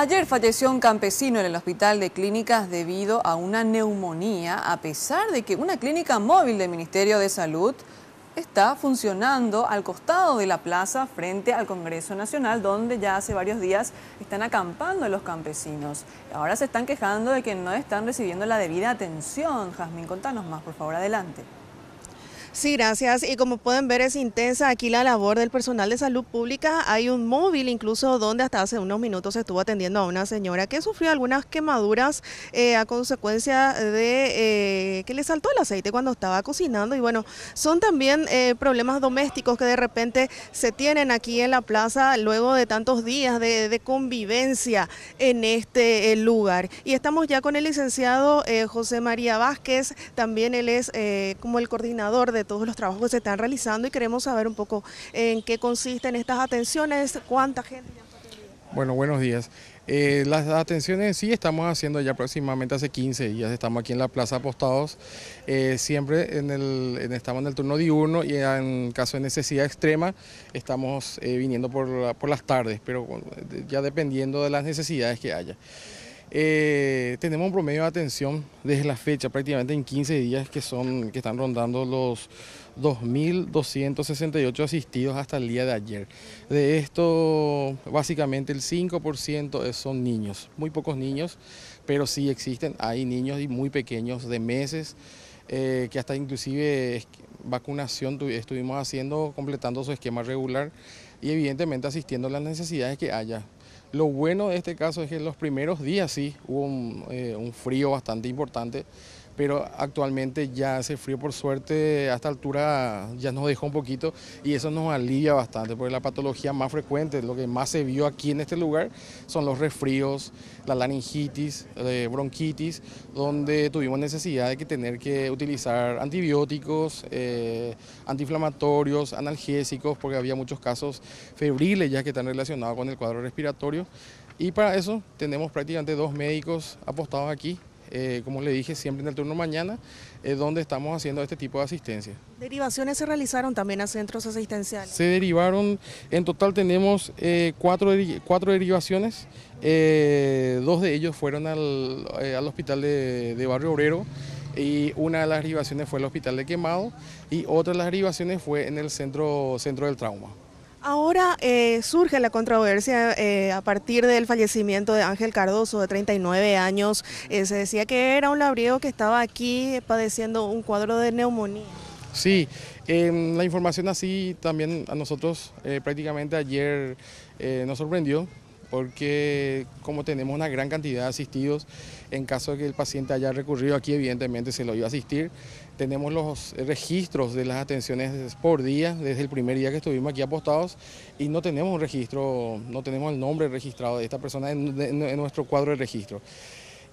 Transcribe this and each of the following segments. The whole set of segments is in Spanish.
Ayer falleció un campesino en el hospital de clínicas debido a una neumonía, a pesar de que una clínica móvil del Ministerio de Salud está funcionando al costado de la plaza frente al Congreso Nacional, donde ya hace varios días están acampando los campesinos. Ahora se están quejando de que no están recibiendo la debida atención. Jazmín, contanos más, por favor, adelante. Sí, gracias. Y como pueden ver es intensa aquí la labor del personal de salud pública. Hay un móvil incluso donde hasta hace unos minutos estuvo atendiendo a una señora que sufrió algunas quemaduras eh, a consecuencia de eh, que le saltó el aceite cuando estaba cocinando. Y bueno, son también eh, problemas domésticos que de repente se tienen aquí en la plaza luego de tantos días de, de convivencia en este lugar. Y estamos ya con el licenciado José María Vázquez, también él es como el coordinador de todos los trabajos que se están realizando y queremos saber un poco en qué consisten estas atenciones, cuánta gente... Bueno, buenos días. Eh, las atenciones sí estamos haciendo ya aproximadamente hace 15 días, estamos aquí en la Plaza Apostados, eh, siempre en el, estamos en el turno diurno y en caso de necesidad extrema estamos eh, viniendo por, las tardes, pero ya dependiendo de las necesidades que haya. Eh, tenemos un promedio de atención desde la fecha, prácticamente en 15 días, que, son, que están rondando los 2.268 asistidos hasta el día de ayer. De esto, básicamente el 5% son niños, muy pocos niños, pero sí existen, hay niños muy pequeños de meses, eh, que hasta inclusive vacunación estuvimos haciendo, completando su esquema regular y evidentemente asistiendo a las necesidades que haya. Lo bueno de este caso es que en los primeros días sí hubo un, eh, un frío bastante importante, pero actualmente ya hace frío por suerte, a esta altura ya nos dejó un poquito y eso nos alivia bastante, porque la patología más frecuente, lo que más se vio aquí en este lugar, son los resfríos, la laringitis, eh, bronquitis, donde tuvimos necesidad de que tener que utilizar antibióticos, eh, antiinflamatorios, analgésicos, porque había muchos casos febriles ya que están relacionados con el cuadro respiratorio. Y para eso tenemos prácticamente dos médicos apostados aquí eh, como le dije, siempre en el turno mañana, donde estamos haciendo este tipo de asistencia. ¿Derivaciones se realizaron también a centros asistenciales? Se derivaron, en total tenemos eh, cuatro, derivaciones, eh, dos de ellos fueron al, hospital de, Barrio Obrero, y una de las derivaciones fue al hospital de Quemado y otra de las derivaciones fue en el centro del trauma. Ahora eh, surge la controversia eh, a partir del fallecimiento de Ángel Cardoso, de 39 años. Eh, se decía que era un labriego que estaba aquí padeciendo un cuadro de neumonía. Sí, em, la información así también a nosotros prácticamente ayer nos sorprendió porque como tenemos una gran cantidad de asistidos, en caso de que el paciente haya recurrido aquí, evidentemente se lo iba a asistir. Tenemos los registros de las atenciones por día, desde el primer día que estuvimos aquí apostados, y no tenemos un registro, no tenemos el nombre registrado de esta persona en, nuestro cuadro de registro.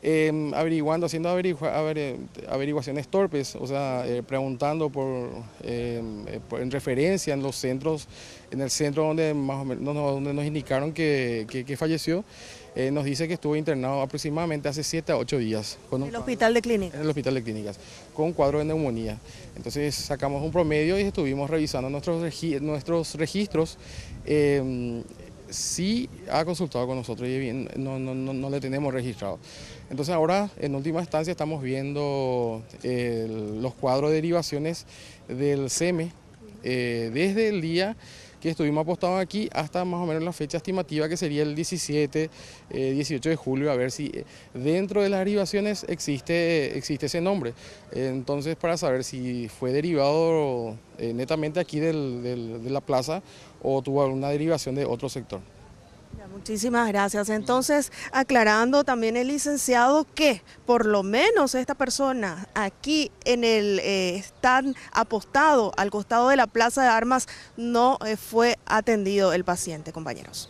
Em, averiguando, haciendo averiguaciones torpes, o sea, eh, preguntando em, eh, por, en referencia en los centros, en el centro donde más o menos donde nos indicaron que, falleció, eh, nos dice que estuvo internado aproximadamente hace 7 a 8 días. ¿En el hospital de clínicas? En el hospital de clínicas, con un cuadro de neumonía. Entonces sacamos un promedio y estuvimos revisando nuestros, nuestros registros. Em, sí ha consultado con nosotros y no, le tenemos registrado. Entonces ahora, en última instancia, estamos viendo eh, los cuadros de derivaciones del SEME eh, desde el día que estuvimos apostados aquí hasta más o menos la fecha estimativa que sería el 17, 18 eh, de julio, a ver si eh, dentro de las derivaciones existe, existe ese nombre. Entonces, para saber si fue derivado eh, netamente aquí de la plaza o tuvo alguna derivación de otro sector. Muchísimas gracias. Entonces, aclarando también el licenciado que por lo menos esta persona aquí en el eh, stand apostado al costado de la plaza de armas no eh, fue atendido el paciente, compañeros.